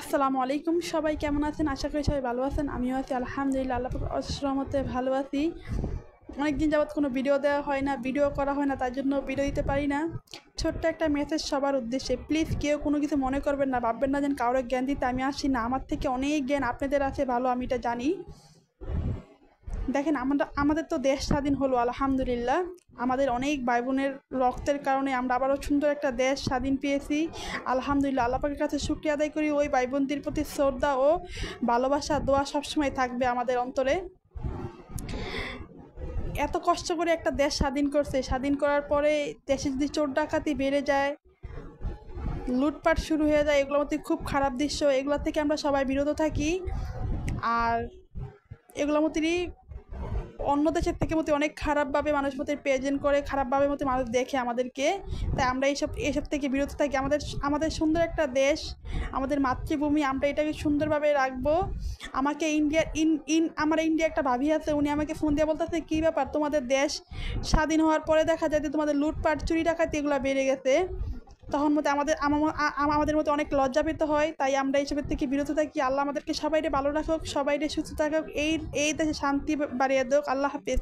আসসালামু আলাইকুম সবাই কেমন আছেন আশা করি সবাই ভালো আছেন আমিও আছি আলহামদুলিল্লাহ আল্লাহ অসলামতে ভালো আছি অনেকদিন যাবৎ কোনো ভিডিও দেওয়া হয় না ভিডিও করা হয় না তার জন্য ভিডিও দিতে পারি না ছোট্ট একটা মেসেজ সবার উদ্দেশ্যে প্লিজ কেউ কোনো কিছু মনে করবেন না ভাববেন না যেন কারোর জ্ঞান দিতে আমি আসি না আমার থেকে অনেক জ্ঞান আপনাদের আছে ভালো আমি এটা জানি দেখেন আমাদের আমাদের তো দেশ স্বাধীন হলো আলহামদুলিল্লাহ আমাদের অনেক ভাই বোনের রক্তের কারণে আমরা আবারও সুন্দর একটা দেশ স্বাধীন পেয়েছি আলহামদুলিল্লাহ আল্লাপাকের কাছে শুক্রিয়া আদায় করি ওই ভাই বোনদের প্রতি শ্রদ্ধা ও ভালোবাসা দোয়া সবসময় থাকবে আমাদের অন্তরে এত কষ্ট করে একটা দেশ স্বাধীন করছে স্বাধীন করার পরে দেশে যদি চোর ডাকাতি বেড়ে যায় লুটপাট শুরু হয়ে যায় এগুলোর মধ্যে খুব খারাপ দৃশ্য এগুলো থেকে আমরা সবাই বিরত থাকি আর এগুলোর মধ্যেই অন্য দেশের থেকে মতো অনেক খারাপভাবে মানুষ মতো প্রেজেন্ট করে খারাপভাবে মতো মানুষ দেখে আমাদেরকে তাই আমরা এইসব এইসব থেকে বিরত থাকি আমাদের আমাদের সুন্দর একটা দেশ আমাদের মাতৃভূমি আমরা এটাকে সুন্দরভাবে রাখবো আমাকে ইন্ডিয়ার ইন ইন আমার ইন্ডিয়া একটা ভাবি আছে উনি আমাকে ফোন দিয়ে বলতেছে কী ব্যাপার তোমাদের দেশ স্বাধীন হওয়ার পরে দেখা যায় যে তোমাদের লুটপাট চুরি ডাকাতি এগুলো বেড়ে গেছে তখন মতে আমাদের আমাদের মতো অনেক লজ্জা পেতে হয় তাই আমরা এইসবের থেকে বিরত থাকি আল্লাহ আমাদেরকে সবাইরে ভালো রাখুক সবাই সুস্থ থাকুক এই এই দেশে শান্তি বাড়িয়ে দোক আল্লাহ হাফিজ